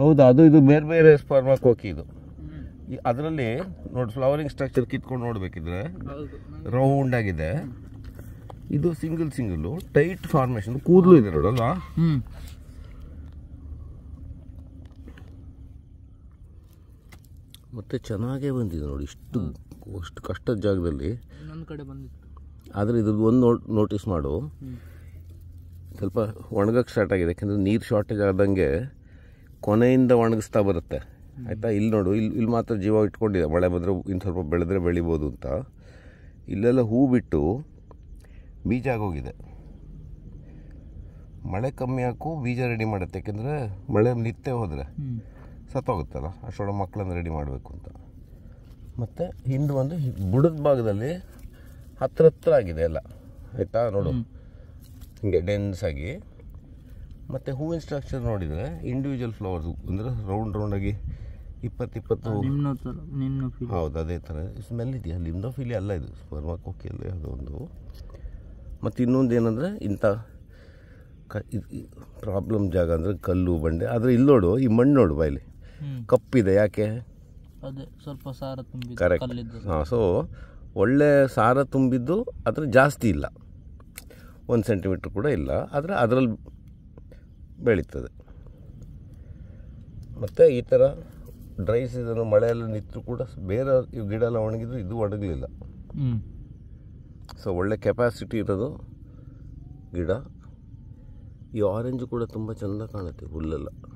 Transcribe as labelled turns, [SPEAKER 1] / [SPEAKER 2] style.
[SPEAKER 1] ಹೌದು ಅದು ಇದು ಬೇರೆ ಬೇರೆ ಸ್ಪರ್ಮಾ ಕೋಕಿ ಇದು ಅದರಲ್ಲಿ ನೋಡಿ ಫ್ಲವರಿಂಗ್ ಸ್ಟ್ರಕ್ಚರ್ ಕಿತ್ಕೊಂಡು ನೋಡಬೇಕಿದ್ರೆ ರೌಂಡ್ ಆಗಿದೆ ಇದು ಸಿಂಗಲ್ ಸಿಂಗಲ್ ಟೈಟ್ ಫಾರ್ಮೇಶನ್ ಕೂದಲು ಇದೆ ನೋಡಲ್ಲ ಮತ್ತೆ ಚೆನ್ನಾಗೇ ಬಂದಿದೆ ನೋಡಿ ಇಷ್ಟು ಅಷ್ಟು ಕಷ್ಟದ ಜಾಗದಲ್ಲಿ ಆದರೆ ಇದ್ರದ್ದು ಒಂದು ನೋಟಿಸ್ ಮಾಡು ಸ್ವಲ್ಪ ಒಣಗಕ್ಕೆ ಸ್ಟಾರ್ಟ್ ಆಗಿದೆ ಯಾಕೆಂದ್ರೆ ನೀರು ಶಾರ್ಟೇಜ್ ಆದಂಗೆ ಕೊನೆಯಿಂದ ಒಣಗಿಸ್ತಾ ಬರುತ್ತೆ ಆಯಿತಾ ಇಲ್ಲಿ ನೋಡು ಇಲ್ಲಿ ಇಲ್ಲಿ ಮಾತ್ರ ಜೀವ ಇಟ್ಕೊಂಡಿದೆ ಮಳೆ ಬಂದರೆ ಇನ್ನು ಸ್ವಲ್ಪ ಬೆಳೆದ್ರೆ ಬೆಳಿಬೋದು ಅಂತ ಇಲ್ಲೆಲ್ಲ ಹೂ ಬಿಟ್ಟು ಬೀಜ ಆಗೋಗಿದೆ ಮಳೆ ಕಮ್ಮಿ ಹಾಕು ಬೀಜ ರೆಡಿ ಮಾಡುತ್ತೆ ಯಾಕೆಂದರೆ ಮಳೆ ನಿತ್ಯ ಹೋದರೆ ಸತ್ತೋಗುತ್ತಲ್ಲ ಅಷ್ಟೊಳ ಮಕ್ಕಳನ್ನು ರೆಡಿ ಮಾಡಬೇಕು ಅಂತ ಮತ್ತು ಹಿಂದೆ ಒಂದು ಬುಡದ ಭಾಗದಲ್ಲಿ ಹತ್ರ ಹತ್ರ ಆಗಿದೆ ಎಲ್ಲ ಆಯಿತಾ ನೋಡು ಹಿಂಗೆ ಡೆನ್ಸ್ ಆಗಿ ಮತ್ತು ಹೂವಿನ ಸ್ಟ್ರಕ್ಚರ್ ನೋಡಿದರೆ ಇಂಡಿವಿಜುವಲ್ ಫ್ಲವರ್ಸ್ ಅಂದರೆ ರೌಂಡ್ ರೌಂಡಾಗಿ ಇಪ್ಪತ್ತು ಇಪ್ಪತ್ತು ಹೌದು ಅದೇ ಥರ ಸ್ಮೆಲ್ ಇದೆಯಾ ಲಿಮ್ನೋಫಿಲಿ ಅಲ್ಲ ಇದು ಕೊಕ್ಕೆ ಅಲ್ಲಿ ಅದೊಂದು ಮತ್ತು ಇನ್ನೊಂದು ಏನಂದರೆ ಇಂಥ ಕ ಪ್ರಾಬ್ಲಮ್ ಜಾಗ ಅಂದರೆ ಕಲ್ಲು ಬಂಡೆ ಆದರೆ ಇಲ್ಲಿ ನೋಡು ಈ ಮಣ್ಣು ನೋಡು ಬಾಯಲ್ಲಿ ಕಪ್ಪಿದೆ ಯಾಕೆ ಅದೇ ಸ್ವಲ್ಪ ಸಾರ ತುಂಬಿದ್ದು ಕರೆಕ್ಟ್ ಹಾಂ ಸೊ ಒಳ್ಳೆ ಸಾರ ತುಂಬಿದ್ದು ಆದರೆ ಜಾಸ್ತಿ ಇಲ್ಲ ಒಂದು ಸೆಂಟಿಮೀಟ್ರ್ ಕೂಡ ಇಲ್ಲ ಆದರೆ ಅದರಲ್ಲಿ ಬೆಳೀತದೆ ಮತ್ತು ಈ ಥರ ಡ್ರೈ ಸೀಸನ್ ಮಳೆಯೆಲ್ಲ ನಿಂತರೂ ಕೂಡ ಬೇರೆ ಗಿಡ ಎಲ್ಲ ಒಣಗಿದ್ರು ಇದು ಒಣಗಲಿಲ್ಲ ಸೊ ಒಳ್ಳೆ ಕೆಪಾಸಿಟಿ ಇರೋದು ಗಿಡ ಈ ಆರೆಂಜ್ ಕೂಡ ತುಂಬ ಚೆಂದ ಕಾಣುತ್ತೆ ಹುಲ್ಲೆಲ್ಲ